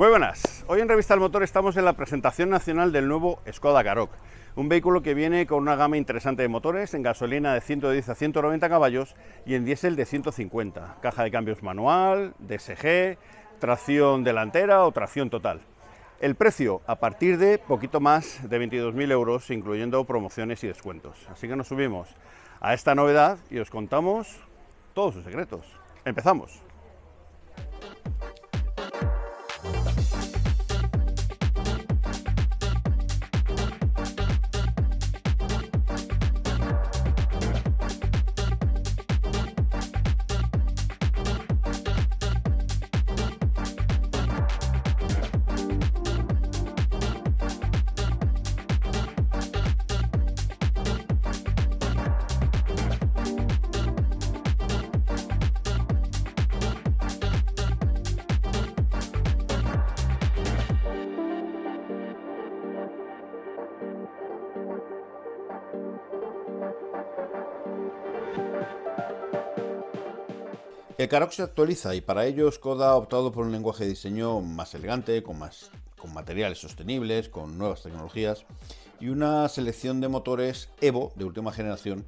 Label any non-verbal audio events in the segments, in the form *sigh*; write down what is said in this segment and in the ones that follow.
Muy buenas, hoy en Revista El Motor estamos en la presentación nacional del nuevo Skoda Karoq, un vehículo que viene con una gama interesante de motores en gasolina de 110 a 190 caballos y en diésel de 150, caja de cambios manual, DSG, tracción delantera o tracción total. El precio a partir de poquito más de 22.000 euros, incluyendo promociones y descuentos. Así que nos subimos a esta novedad y os contamos todos sus secretos. Empezamos. El Karoq se actualiza y para ello Skoda ha optado por un lenguaje de diseño más elegante, con, más, con materiales sostenibles, con nuevas tecnologías y una selección de motores Evo de última generación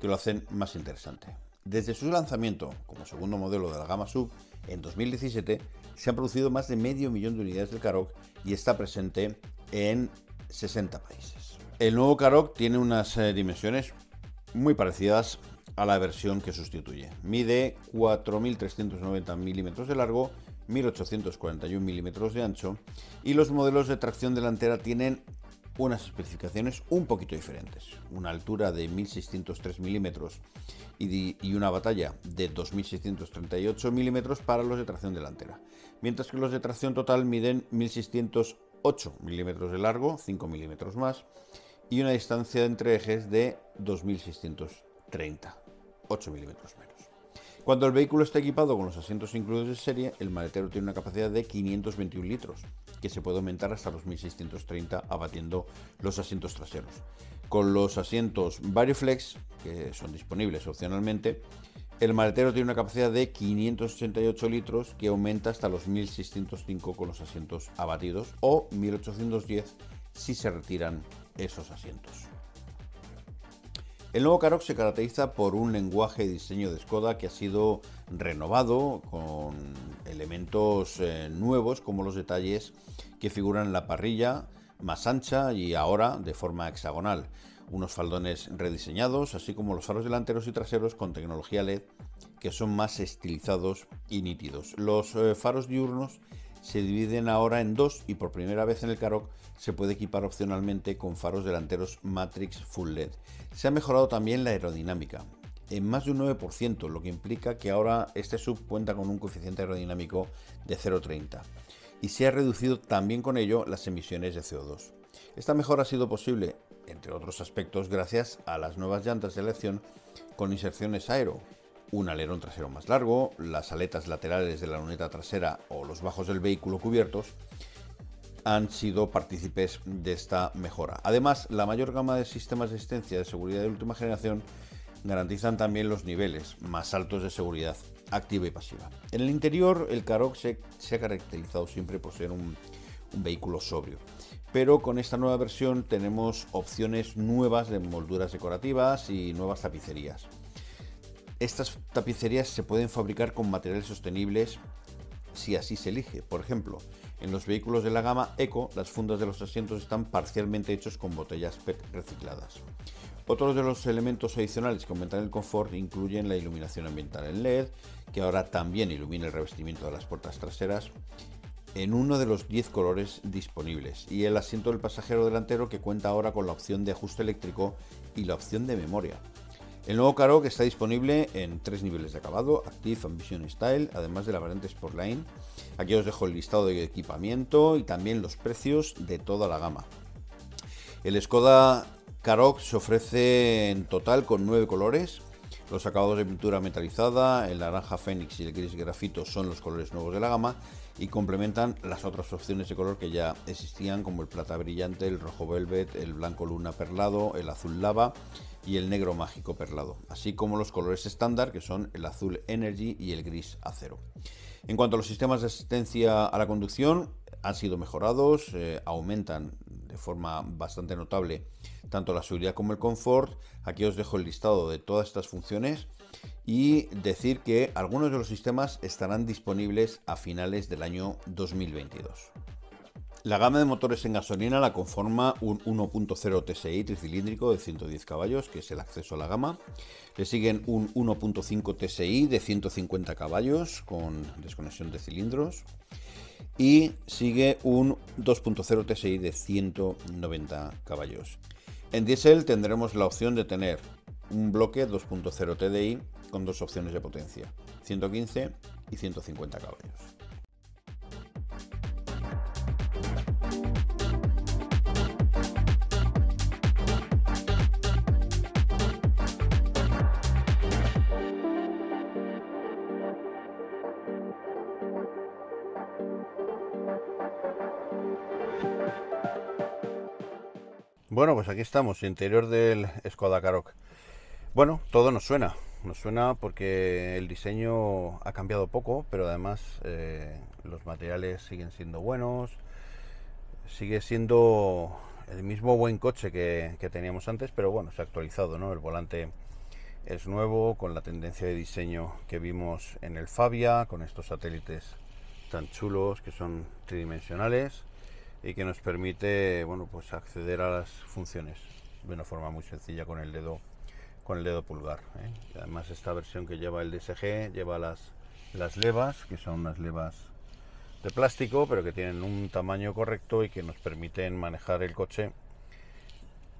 que lo hacen más interesante. Desde su lanzamiento como segundo modelo de la gama sub en 2017 se han producido más de medio millón de unidades del Karoq y está presente en 60 países. El nuevo Karoq tiene unas eh, dimensiones muy parecidas a la versión que sustituye. Mide 4.390 milímetros de largo, 1.841 milímetros de ancho y los modelos de tracción delantera tienen unas especificaciones un poquito diferentes. Una altura de 1.603 milímetros y, una batalla de 2.638 milímetros para los de tracción delantera. Mientras que los de tracción total miden 1.608 milímetros de largo, 5 milímetros más, y una distancia entre ejes de 2.630 8 milímetros menos. Cuando el vehículo está equipado con los asientos incluidos de serie, el maletero tiene una capacidad de 521 litros, que se puede aumentar hasta los 1630 abatiendo los asientos traseros. Con los asientos Variflex, que son disponibles opcionalmente, el maletero tiene una capacidad de 588 litros que aumenta hasta los 1605 con los asientos abatidos o 1810 si se retiran esos asientos. El nuevo Karoq se caracteriza por un lenguaje de diseño de Skoda que ha sido renovado con elementos eh, nuevos como los detalles que figuran en la parrilla más ancha y ahora de forma hexagonal, unos faldones rediseñados, así como los faros delanteros y traseros con tecnología LED que son más estilizados y nítidos. Los eh, faros diurnos se dividen ahora en dos y por primera vez en el Karoq se puede equipar opcionalmente con faros delanteros Matrix Full LED. Se ha mejorado también la aerodinámica en más de un 9%, lo que implica que ahora este sub cuenta con un coeficiente aerodinámico de 0,30 y se ha reducido también con ello las emisiones de CO2. Esta mejora ha sido posible, entre otros aspectos, gracias a las nuevas llantas de elección con inserciones aero, un alerón trasero más largo, las aletas laterales de la luneta trasera o los bajos del vehículo cubiertos han sido partícipes de esta mejora. Además, la mayor gama de sistemas de asistencia de seguridad de última generación garantizan también los niveles más altos de seguridad activa y pasiva. En el interior, el Karoq se, ha caracterizado siempre por ser un, un vehículo sobrio. Pero con esta nueva versión tenemos opciones nuevas de molduras decorativas y nuevas tapicerías. Estas tapicerías se pueden fabricar con materiales sostenibles si así se elige. Por ejemplo, en los vehículos de la gama Eco, las fundas de los asientos están parcialmente hechos con botellas PET recicladas. Otros de los elementos adicionales que aumentan el confort incluyen la iluminación ambiental en LED, que ahora también ilumina el revestimiento de las puertas traseras, en uno de los 10 colores disponibles, y el asiento del pasajero delantero que cuenta ahora con la opción de ajuste eléctrico y la opción de memoria. El nuevo Karoq está disponible en tres niveles de acabado, Active, Ambition Style, además de la variante Sportline. Aquí os dejo el listado de equipamiento y también los precios de toda la gama. El Skoda Karoq se ofrece en total con nueve colores. Los acabados de pintura metalizada, el naranja fénix y el gris grafito son los colores nuevos de la gama y complementan las otras opciones de color que ya existían como el plata brillante, el rojo velvet, el blanco luna perlado, el azul lava, y el negro mágico perlado, así como los colores estándar que son el azul energy y el gris acero. En cuanto a los sistemas de asistencia a la conducción, han sido mejorados, eh, aumentan de forma bastante notable tanto la seguridad como el confort. Aquí os dejo el listado de todas estas funciones y decir que algunos de los sistemas estarán disponibles a finales del año 2022. La gama de motores en gasolina la conforma un 1.0 TSI tricilíndrico de 110 caballos, que es el acceso a la gama. Le siguen un 1.5 TSI de 150 caballos con desconexión de cilindros. Y sigue un 2.0 TSI de 190 caballos. En diésel tendremos la opción de tener un bloque 2.0 TDI con dos opciones de potencia, 115 y 150 caballos. Pues aquí estamos, interior del Skoda Karoq. Bueno, todo nos suena, nos suena porque el diseño ha cambiado poco, pero además eh, los materiales siguen siendo buenos, sigue siendo el mismo buen coche que, que, teníamos antes, pero bueno, se ha actualizado, ¿no? El volante es nuevo, con la tendencia de diseño que vimos en el Fabia, con estos satélites tan chulos que son tridimensionales y que nos permite bueno, pues acceder a las funciones de una forma muy sencilla con el dedo, con el dedo pulgar. ¿eh? Además esta versión que lleva el DSG lleva las, las levas, que son unas levas de plástico, pero que tienen un tamaño correcto y que nos permiten manejar el coche,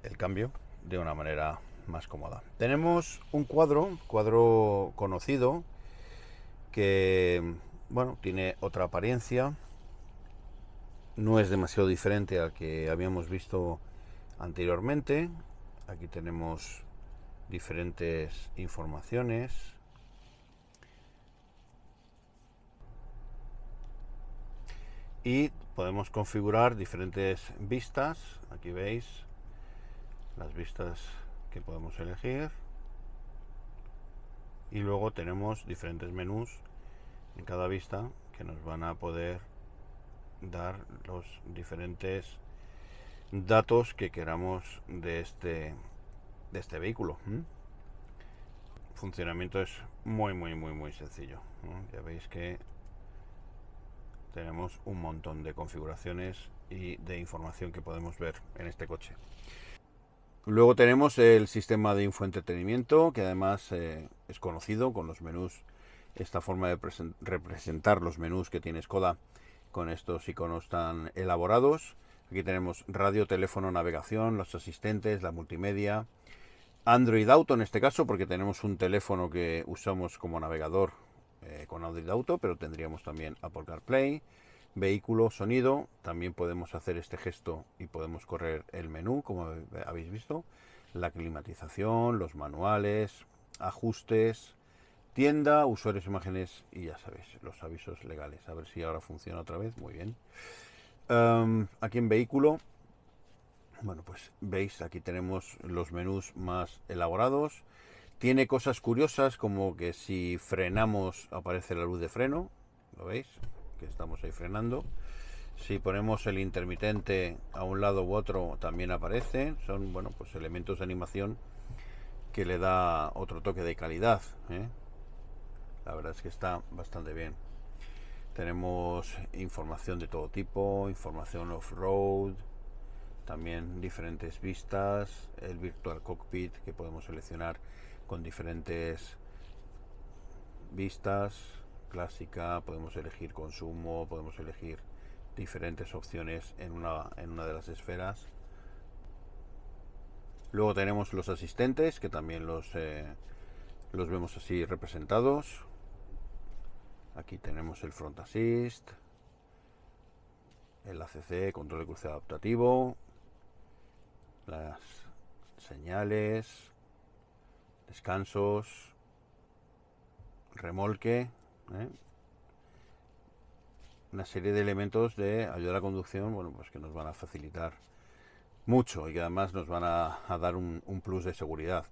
el cambio, de una manera más cómoda. Tenemos un cuadro, cuadro conocido, que bueno, tiene otra apariencia, no es demasiado diferente al que habíamos visto anteriormente. Aquí tenemos diferentes informaciones. Y podemos configurar diferentes vistas. Aquí veis las vistas que podemos elegir. Y luego tenemos diferentes menús en cada vista que nos van a poder dar los diferentes datos que queramos de este, de este vehículo. Funcionamiento es muy, muy, muy, muy sencillo. Ya veis que tenemos un montón de configuraciones y de información que podemos ver en este coche. Luego tenemos el sistema de infoentretenimiento, que además eh, es conocido con los menús, esta forma de representar los menús que tiene Skoda con estos iconos tan elaborados. Aquí tenemos radio, teléfono, navegación, los asistentes, la multimedia, Android Auto en este caso, porque tenemos un teléfono que usamos como navegador eh, con Android Auto, pero tendríamos también Apple CarPlay, vehículo, sonido, también podemos hacer este gesto y podemos correr el menú, como habéis visto, la climatización, los manuales, ajustes, tienda, usuarios, imágenes y ya sabéis, los avisos legales. A ver si ahora funciona otra vez. Muy bien. Em, aquí en vehículo, bueno, pues veis, aquí tenemos los menús más elaborados. Tiene cosas curiosas como que si frenamos aparece la luz de freno. ¿Lo veis? Que estamos ahí frenando. Si ponemos el intermitente a un lado u otro también aparece. Son, bueno, pues elementos de animación que le da otro toque de calidad. ¿eh? La verdad es que está bastante bien. Tenemos información de todo tipo, información off-road, también diferentes vistas, el virtual cockpit que podemos seleccionar con diferentes vistas, clásica, podemos elegir consumo, podemos elegir diferentes opciones en una, de las esferas. Luego tenemos los asistentes que también los, eh, los vemos así representados. Aquí tenemos el Front Assist, el ACC, control de cruce adaptativo, las señales, descansos, remolque, ¿eh? una serie de elementos de ayuda a la conducción, bueno, pues que nos van a facilitar mucho y que además nos van a, dar un, plus de seguridad.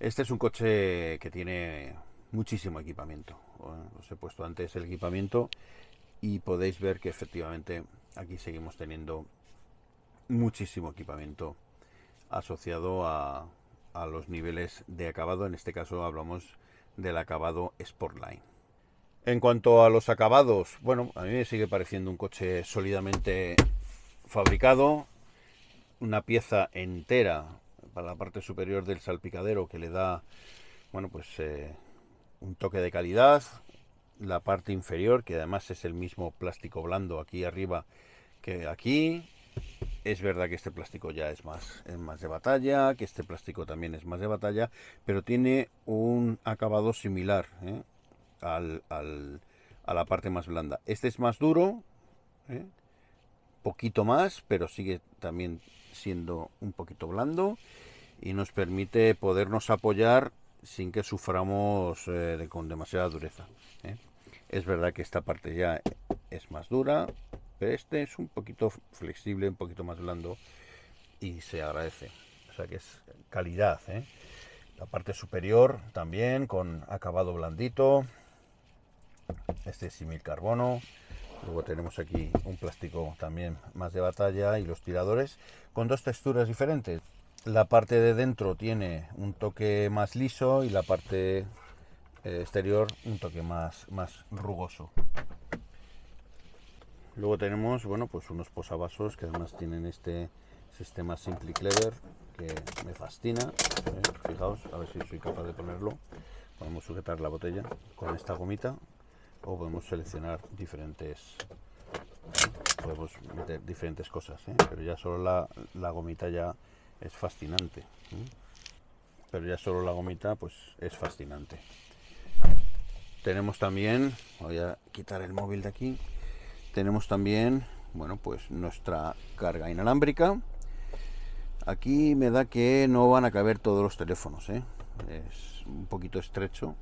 Este es un coche que tiene muchísimo equipamiento os he puesto antes el equipamiento y podéis ver que efectivamente aquí seguimos teniendo muchísimo equipamiento asociado a, los niveles de acabado. En este caso hablamos del acabado Sportline. En cuanto a los acabados, bueno, a mí me sigue pareciendo un coche sólidamente fabricado, una pieza entera para la parte superior del salpicadero que le da, bueno, pues eh, un toque de calidad, la parte inferior, que además es el mismo plástico blando aquí arriba que aquí. Es verdad que este plástico ya es más, es más de batalla, que este plástico también es más de batalla, pero tiene un acabado similar ¿eh? al, a la parte más blanda. Este es más duro, ¿eh? poquito más, pero sigue también siendo un poquito blando y nos permite podernos apoyar sin que suframos eh, con demasiada dureza. ¿eh? Es verdad que esta parte ya es más dura, pero este es un poquito flexible, un poquito más blando y se agradece. O sea que es calidad. ¿eh? La parte superior también con acabado blandito. Este es simil carbono. Luego tenemos aquí un plástico también más de batalla y los tiradores con dos texturas diferentes la parte de dentro tiene un toque más liso y la parte eh, exterior un toque más, más rugoso. Luego tenemos, bueno, pues unos posavasos que además tienen este sistema Simply Clever que me fascina. ¿eh? Fijaos, a ver si soy capaz de ponerlo. Podemos sujetar la botella con esta gomita o podemos seleccionar diferentes podemos meter diferentes cosas, ¿eh? pero ya solo la, la gomita ya es fascinante. ¿eh? Pero ya solo la gomita, pues es fascinante. Tenemos también, voy a quitar el móvil de aquí. Tenemos también, bueno, pues nuestra carga inalámbrica. Aquí me da que no van a caber todos los teléfonos, ¿eh? es un poquito estrecho,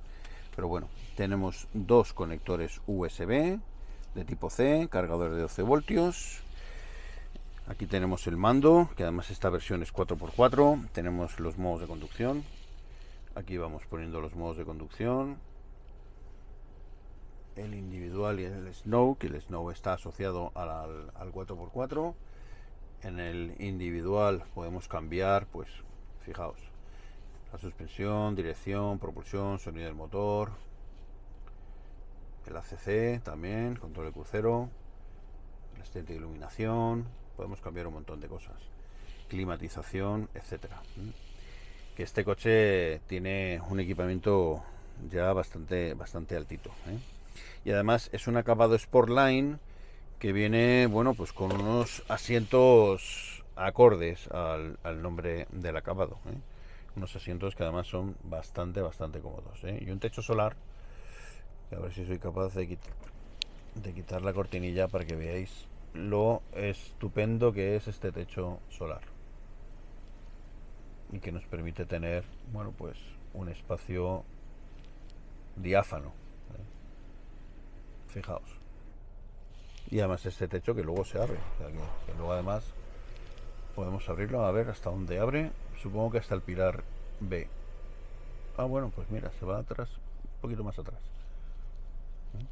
pero bueno, tenemos dos conectores USB de tipo C, cargador de 12 voltios, Aquí tenemos el mando, que además esta versión es 4x4. Tenemos los modos de conducción. Aquí vamos poniendo los modos de conducción. El individual y el snow, que el snow está asociado al, 4x4. En el individual podemos cambiar, pues fijaos, la suspensión, dirección, propulsión, sonido del motor. El ACC también, control de crucero, el de iluminación, podemos cambiar un montón de cosas, climatización, etcétera. Que este coche tiene un equipamiento ya bastante, bastante altito. ¿eh? Y además es un acabado Sportline que viene, bueno, pues con unos asientos acordes al, nombre del acabado. ¿eh? Unos asientos que además son bastante, bastante cómodos. ¿eh? Y un techo solar, a ver si soy capaz de, de quitar la cortinilla para que veáis lo estupendo que es este techo solar y que nos permite tener bueno pues un espacio diáfano ¿eh? fijaos y además este techo que luego se abre que, luego además podemos abrirlo a ver hasta dónde abre supongo que hasta el pilar B ah bueno pues mira se va atrás un poquito más atrás ¿eh?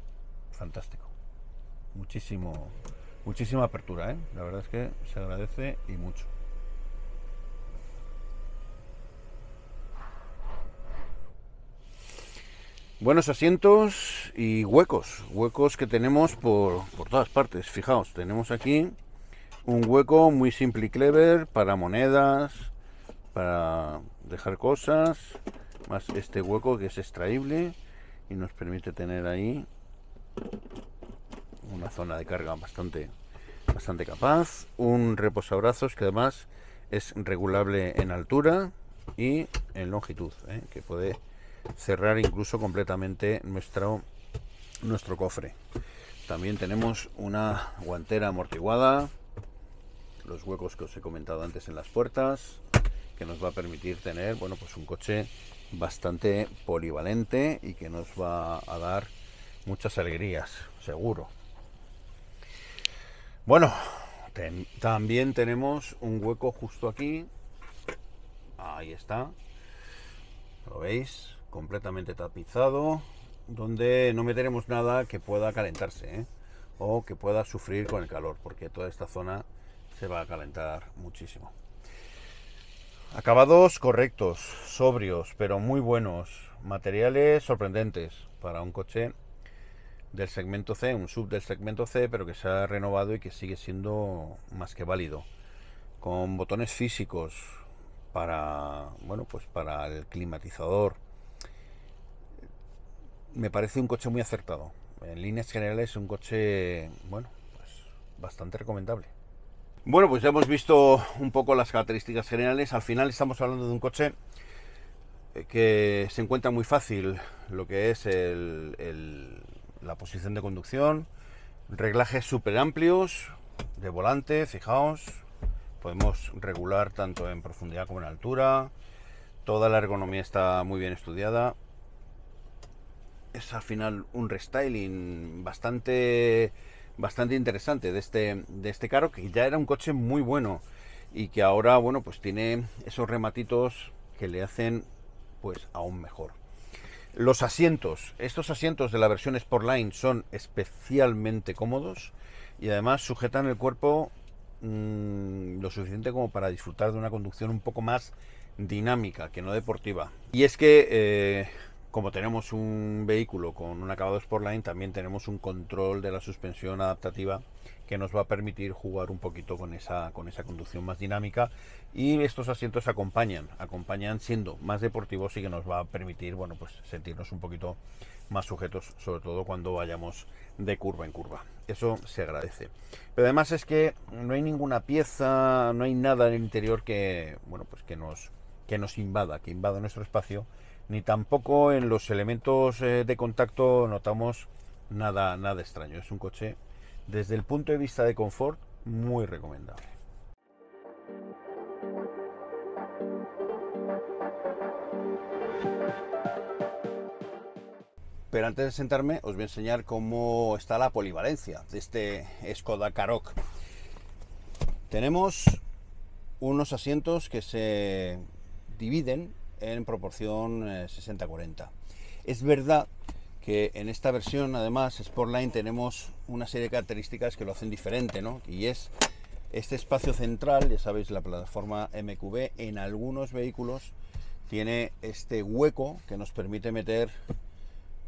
fantástico muchísimo muchísima apertura, ¿eh? la verdad es que se agradece y mucho. Buenos asientos y huecos, huecos que tenemos por, por todas partes. Fijaos, tenemos aquí un hueco muy simple y clever para monedas, para dejar cosas, más este hueco que es extraíble y nos permite tener ahí una zona de carga bastante, bastante capaz, un reposabrazos que además es regulable en altura y en longitud, ¿eh? que puede cerrar incluso completamente nuestro, nuestro cofre. También tenemos una guantera amortiguada, los huecos que os he comentado antes en las puertas, que nos va a permitir tener bueno, pues un coche bastante polivalente y que nos va a dar muchas alegrías, seguro. Bueno, también tenemos un hueco justo aquí. Ahí está. Lo veis, completamente tapizado, donde no meteremos nada que pueda calentarse ¿eh? o que pueda sufrir con el calor, porque toda esta zona se va a calentar muchísimo. Acabados correctos, sobrios, pero muy buenos. Materiales sorprendentes para un coche del segmento C, un sub del segmento C, pero que se ha renovado y que sigue siendo más que válido. Con botones físicos para, bueno, pues para el climatizador. Me parece un coche muy acertado. En líneas generales, un coche, bueno, pues bastante recomendable. Bueno, pues ya hemos visto un poco las características generales. Al final estamos hablando de un coche eh, que se encuentra muy fácil lo que es el, la posición de conducción, reglajes súper amplios de volante, fijaos, podemos regular tanto en profundidad como en altura, toda la ergonomía está muy bien estudiada, es al final un restyling bastante bastante interesante de este de este carro que ya era un coche muy bueno y que ahora bueno pues tiene esos rematitos que le hacen pues aún mejor los asientos. Estos asientos de la versión Sportline son especialmente cómodos y además sujetan el cuerpo mm, lo suficiente como para disfrutar de una conducción un poco más dinámica que no deportiva. Y es que eh, como tenemos un vehículo con un acabado Sportline, también tenemos un control de la suspensión adaptativa que nos va a permitir jugar un poquito con esa, con esa conducción más dinámica. Y estos asientos acompañan, acompañan siendo más deportivos y que nos va a permitir bueno, pues sentirnos un poquito más sujetos, sobre todo cuando vayamos de curva en curva. Eso se agradece. Pero además es que no hay ninguna pieza, no hay nada en el interior que, bueno, pues que nos, que nos invada, que invada nuestro espacio ni tampoco en los elementos eh, de contacto notamos nada, nada extraño. Es un coche, desde el punto de vista de confort, muy recomendable. Pero antes de sentarme os voy a enseñar cómo está la polivalencia de este Skoda Karoq. Tenemos unos asientos que se dividen en proporción 60-40. Eh, es verdad que en esta versión, además, Sportline tenemos una serie de características que lo hacen diferente, ¿no? Y es este espacio central, ya sabéis, la plataforma MQB en algunos vehículos tiene este hueco que nos permite meter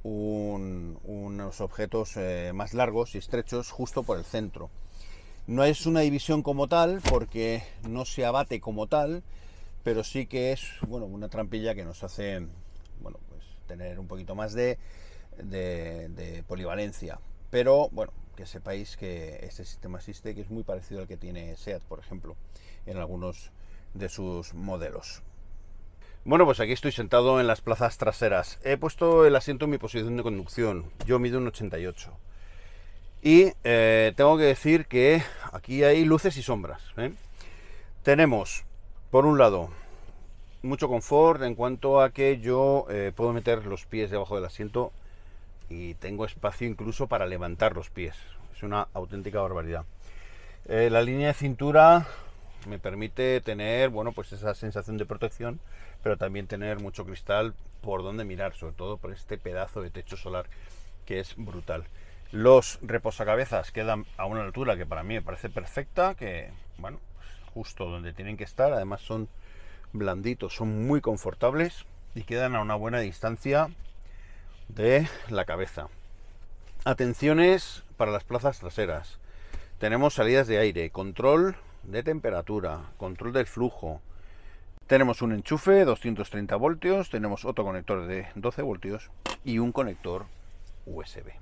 unos objetos eh, más largos y estrechos justo por el centro. No es una división como tal porque no se abate como tal, pero sí que es bueno, una trampilla que nos hace bueno, pues, tener un poquito más de, polivalencia. Pero bueno, que sepáis que este sistema existe, que es muy parecido al que tiene SEAT, por ejemplo, en algunos de sus modelos. Bueno, pues aquí estoy sentado en las plazas traseras. He puesto el asiento en mi posición de conducción. Yo mido un 88. Y eh, tengo que decir que aquí hay luces y sombras. ¿eh? Tenemos por un lado, mucho confort en cuanto a que yo eh, puedo meter los pies debajo del asiento y tengo espacio incluso para levantar los pies. Es una auténtica barbaridad. Eh, la línea de cintura me permite tener, bueno, pues esa sensación de protección, pero también tener mucho cristal por donde mirar, sobre todo por este pedazo de techo solar que es brutal. Los reposacabezas quedan a una altura que para mí me parece perfecta, que, bueno, justo donde tienen que estar. Además son blanditos, son muy confortables y quedan a una buena distancia de la cabeza. Atenciones para las plazas traseras. Tenemos salidas de aire, control de temperatura, control del flujo. Tenemos un enchufe 230 voltios, tenemos otro conector de 12 voltios y un conector USB.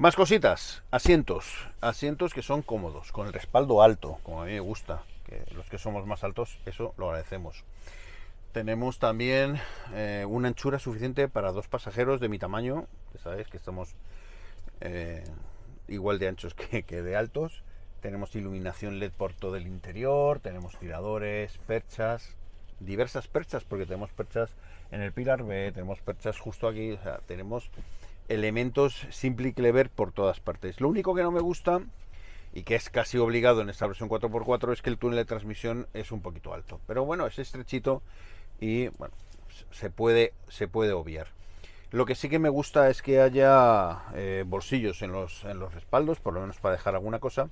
Más cositas, asientos, asientos que son cómodos, con el respaldo alto, como a mí me gusta, que los que somos más altos, eso lo agradecemos. Tenemos también eh, una anchura suficiente para dos pasajeros de mi tamaño, que sabéis que estamos eh, igual de anchos que, que de altos. Tenemos iluminación LED por todo el interior, tenemos tiradores, perchas, diversas perchas, porque tenemos perchas en el pilar B, tenemos perchas justo aquí, o sea, tenemos elementos simple y clever por todas partes. Lo único que no me gusta y que es casi obligado en esta versión 4x4 es que el túnel de transmisión es un poquito alto. Pero bueno, es estrechito y bueno, se puede, se puede obviar. Lo que sí que me gusta es que haya eh, bolsillos en los, en los respaldos, por lo menos para dejar alguna cosa.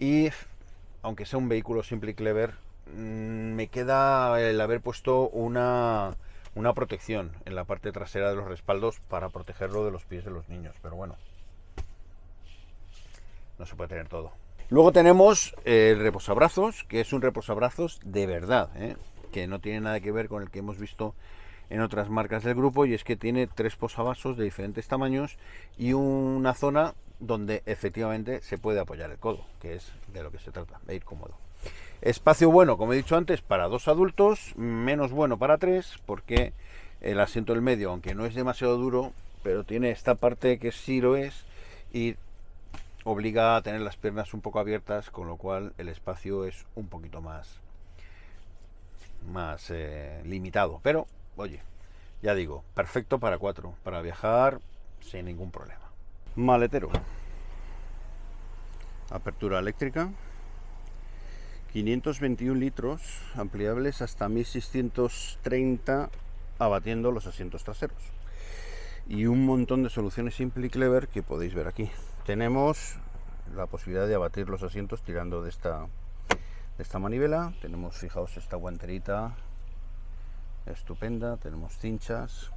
Y aunque sea un vehículo simple y clever, mm, me queda el haber puesto una una protección en la parte trasera de los respaldos para protegerlo de los pies de los niños, pero bueno, no se puede tener todo. Luego tenemos el eh, reposabrazos, que es un reposabrazos de verdad, eh, que no tiene nada que ver con el que hemos visto en otras marcas del grupo, y es que tiene tres posavasos de diferentes tamaños y una zona donde efectivamente se puede apoyar el codo, que es de lo que se trata, de ir cómodo. Espacio bueno, como he dicho antes, para dos adultos, menos bueno para tres, porque el asiento del medio, aunque no es demasiado duro, pero tiene esta parte que sí lo es y obliga a tener las piernas un poco abiertas, con lo cual el espacio es un poquito más, más eh, limitado. Pero, oye, ya digo, perfecto para cuatro, para viajar sin ningún problema. Maletero. Apertura eléctrica. 521 litros ampliables hasta 1630 abatiendo los asientos traseros. Y un montón de soluciones simple y clever que podéis ver aquí. Tenemos la posibilidad de abatir los asientos tirando de esta, esta manivela. Tenemos, fijaos, esta guanterita estupenda. Tenemos cinchas.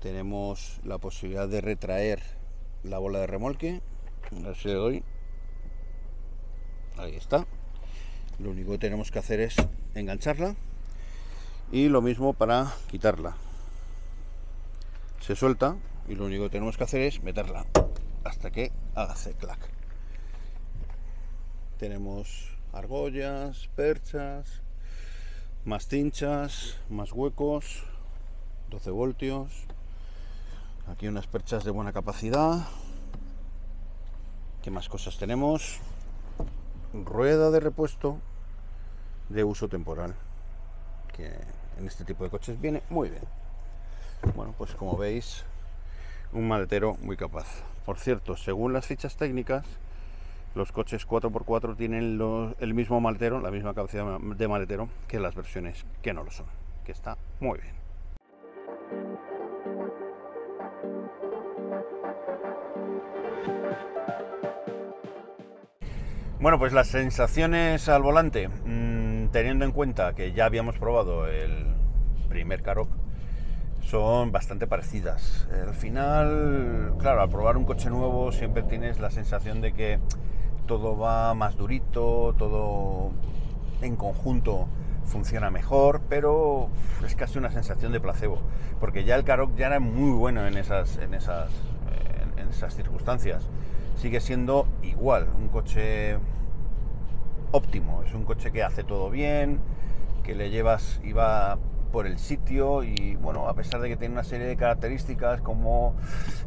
Tenemos la posibilidad de retraer la bola de remolque ahí está lo único que tenemos que hacer es engancharla y lo mismo para quitarla se suelta y lo único que tenemos que hacer es meterla hasta que hace clac tenemos argollas, perchas más cinchas, más huecos 12 voltios aquí unas perchas de buena capacidad ¿qué más cosas tenemos? rueda de repuesto de uso temporal, que en este tipo de coches viene muy bien. Bueno, pues como veis, un maletero muy capaz. Por cierto, según las fichas técnicas, los coches 4x4 tienen el mismo maletero, la misma capacidad de maletero que las versiones que no lo son, que está muy bien. Bueno, pues las sensaciones al volante, mm, teniendo en cuenta que ya habíamos probado el primer Karoq, son bastante parecidas. Al final, claro, al probar un coche nuevo siempre tienes la sensación de que todo va más durito, todo en conjunto funciona mejor, pero es casi una sensación de placebo, porque ya el Karoq ya era muy bueno en esas circunstancias sigue siendo igual, un coche óptimo, es un coche que hace todo bien, que le llevas y va por el sitio y bueno, a pesar de que tiene una serie de características como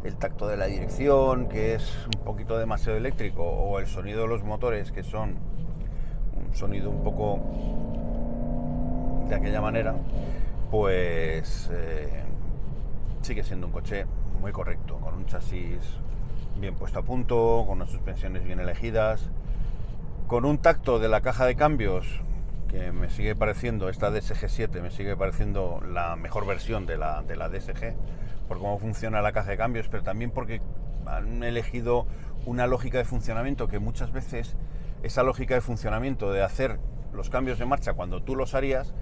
el tacto de la dirección, que es un poquito demasiado eléctrico, o el sonido de los motores, que son un sonido un poco de aquella manera, pues eh, sigue siendo un coche muy correcto, con un chasis bien puesto a punto, con unas suspensiones bien elegidas, con un tacto de la caja de cambios que me sigue pareciendo, esta DSG7 me sigue pareciendo la mejor versión de la, de la DSG, por cómo funciona la caja de cambios, pero también porque han elegido una lógica de funcionamiento que muchas veces esa lógica de funcionamiento de hacer los cambios de marcha cuando tú los harías,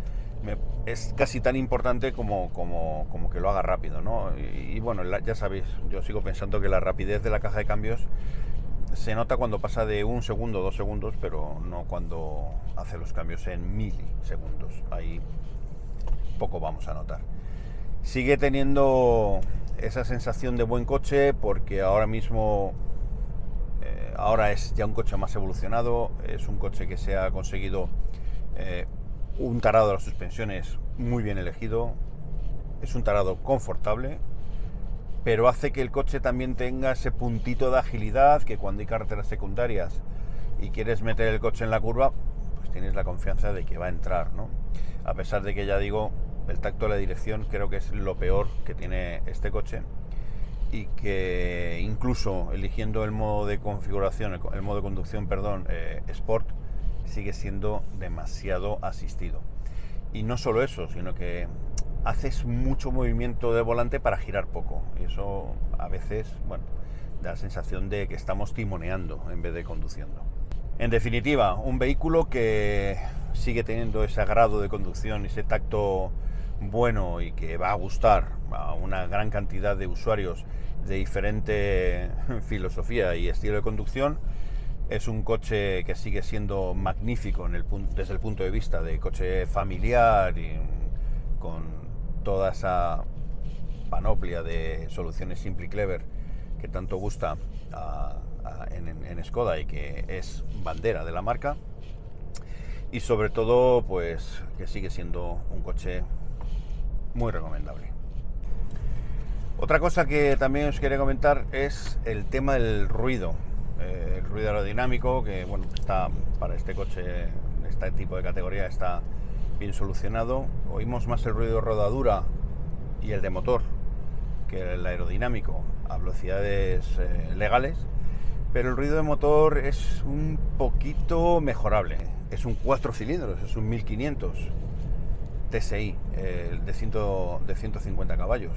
me es casi tan importante como, como, que lo haga rápido, ¿no? Y, bueno, ya sabéis, yo sigo pensando que la rapidez de la caja de cambios se nota cuando pasa de un segundo, dos segundos, pero no cuando hace los cambios en milisegundos. Ahí poco vamos a notar. Sigue teniendo esa sensación de buen coche porque ahora mismo, eh, ahora es ya un coche más evolucionado, es un coche que se ha conseguido eh, un tarado de las suspensiones muy bien elegido. Es un tarado confortable, pero hace que el coche también tenga ese puntito de agilidad que cuando hay carreteras secundarias y quieres meter el coche en la curva, pues tienes la confianza de que va a entrar, ¿no? A pesar de que ya digo, el tacto de la dirección creo que es lo peor que tiene este coche y que incluso eligiendo el modo de configuración, el modo de conducción, perdón, eh, Sport, sigue siendo demasiado asistido. Y no solo eso, sino que haces mucho movimiento de volante para girar poco. Y eso a veces, bueno, da la sensación de que estamos timoneando en vez de conduciendo. En definitiva, un vehículo que sigue teniendo ese grado de conducción, ese tacto bueno y que va a gustar a una gran cantidad de usuarios de diferente *laughs* filosofía y estilo de conducción, es un coche que sigue siendo magnífico desde el punto de vista de coche familiar y con toda esa panoplia de soluciones simple y clever que tanto gusta en, en, Skoda y que es bandera de la marca. Y sobre todo, pues que sigue siendo un coche muy recomendable. Otra cosa que también os quería comentar es el tema del ruido. Eh, el ruido aerodinámico, que bueno, está para este coche, este tipo de categoría está bien solucionado. Oímos más el ruido de rodadura y el de motor que el aerodinámico a velocidades eh, legales, pero el ruido de motor es un poquito mejorable. Es un 4 cilindros, es un 1500 TSI eh, el de, de 150 caballos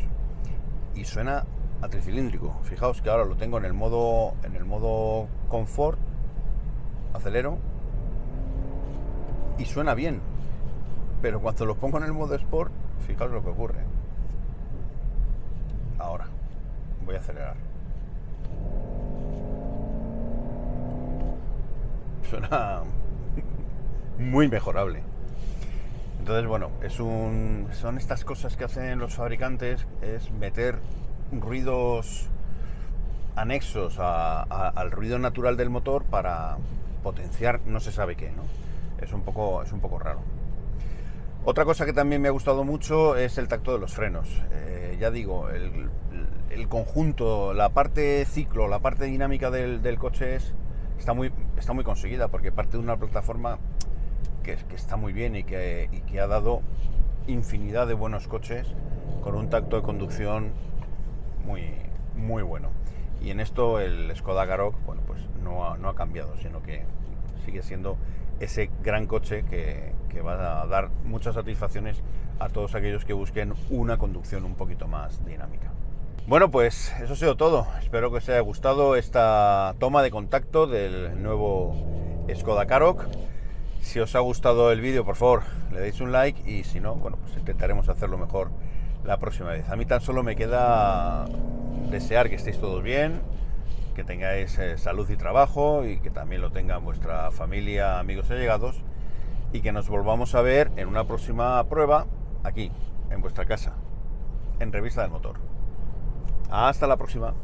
y suena a tricilíndrico. Fijaos que ahora lo tengo en el modo en el modo confort, acelero y suena bien. Pero cuando lo pongo en el modo sport, fijaos lo que ocurre. Ahora voy a acelerar. Suena *laughs* muy mejorable. Entonces, bueno, es un, son estas cosas que hacen los fabricantes, es meter ruidos anexos al ruido natural del motor para potenciar no se sabe qué, ¿no? Es un poco, es un poco raro. Otra cosa que también me ha gustado mucho es el tacto de los frenos. Eh, ya digo, el, conjunto, la parte ciclo, la parte dinámica del, coche es, está, muy, está muy conseguida porque parte de una plataforma que, está muy bien y que ha dado infinidad de buenos coches con un tacto de conducción muy, muy bueno. Y en esto el Skoda Garok, bueno, pues no ha, no ha cambiado, sino que sigue siendo ese gran coche que, que, va a dar muchas satisfacciones a todos aquellos que busquen una conducción un poquito más dinámica. Bueno, pues eso ha sido todo. Espero que os haya gustado esta toma de contacto del nuevo Skoda Karoq. Si os ha gustado el vídeo, por favor, le deis un like y si no, bueno, pues intentaremos hacerlo mejor la próxima vez. A mí tan solo me queda desear que estéis todos bien, que tengáis eh, salud y trabajo y que también lo tengan vuestra familia, amigos y allegados y que nos volvamos a ver en una próxima prueba aquí, en vuestra casa, en Revista del Motor. Hasta la próxima.